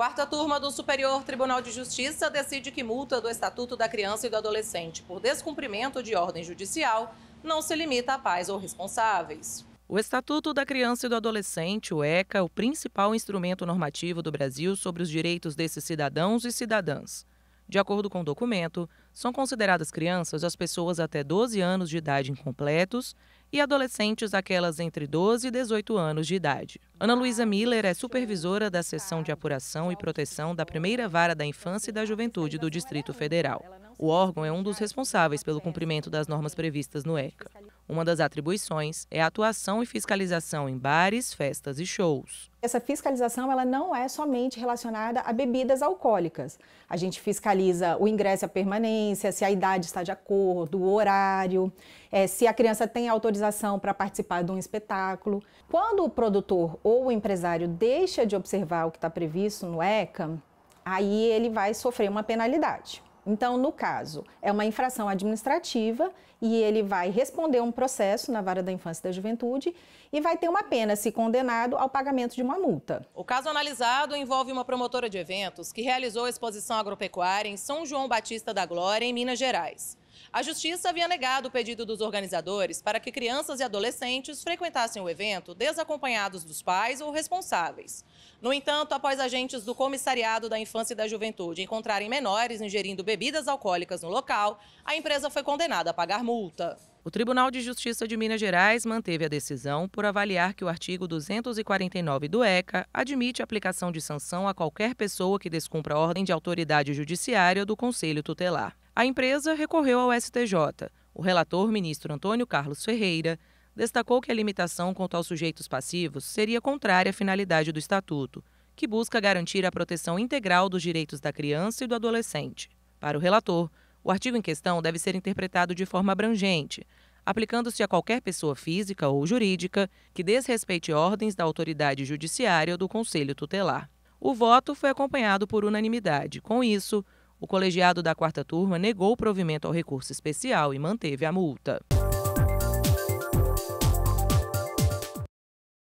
Quarta turma do Superior Tribunal de Justiça decide que multa do Estatuto da Criança e do Adolescente por descumprimento de ordem judicial não se limita a pais ou responsáveis. O Estatuto da Criança e do Adolescente, o ECA, é o principal instrumento normativo do Brasil sobre os direitos desses cidadãos e cidadãs. De acordo com o documento, são consideradas crianças as pessoas até 12 anos de idade incompletos e adolescentes aquelas entre 12 e 18 anos de idade. Ana Luísa Miller é supervisora da seção de apuração e proteção da primeira vara da infância e da juventude do Distrito Federal. O órgão é um dos responsáveis pelo cumprimento das normas previstas no ECA. Uma das atribuições é a atuação e fiscalização em bares, festas e shows. Essa fiscalização ela não é somente relacionada a bebidas alcoólicas. A gente fiscaliza o ingresso e a permanência, se a idade está de acordo, o horário, é, se a criança tem autorização para participar de um espetáculo. Quando o produtor ou o empresário deixa de observar o que está previsto no ECA, aí ele vai sofrer uma penalidade. Então, no caso, é uma infração administrativa e ele vai responder um processo na vara da infância e da juventude e vai ter uma pena, se condenado, ao pagamento de uma multa. O caso analisado envolve uma promotora de eventos que realizou a exposição agropecuária em São João Batista da Glória, em Minas Gerais. A justiça havia negado o pedido dos organizadores para que crianças e adolescentes frequentassem o evento desacompanhados dos pais ou responsáveis. No entanto, após agentes do Comissariado da Infância e da Juventude encontrarem menores ingerindo bebidas alcoólicas no local, a empresa foi condenada a pagar multa. O Tribunal de Justiça de Minas Gerais manteve a decisão por avaliar que o artigo 249 do ECA admite a aplicação de sanção a qualquer pessoa que descumpra a ordem de autoridade judiciária do Conselho Tutelar. A empresa recorreu ao STJ. O relator, ministro Antônio Carlos Ferreira, destacou que a limitação quanto aos sujeitos passivos seria contrária à finalidade do Estatuto, que busca garantir a proteção integral dos direitos da criança e do adolescente. Para o relator, o artigo em questão deve ser interpretado de forma abrangente, aplicando-se a qualquer pessoa física ou jurídica que desrespeite ordens da autoridade judiciária ou do conselho tutelar. O voto foi acompanhado por unanimidade. Com isso, o colegiado da quarta turma negou o provimento ao recurso especial e manteve a multa.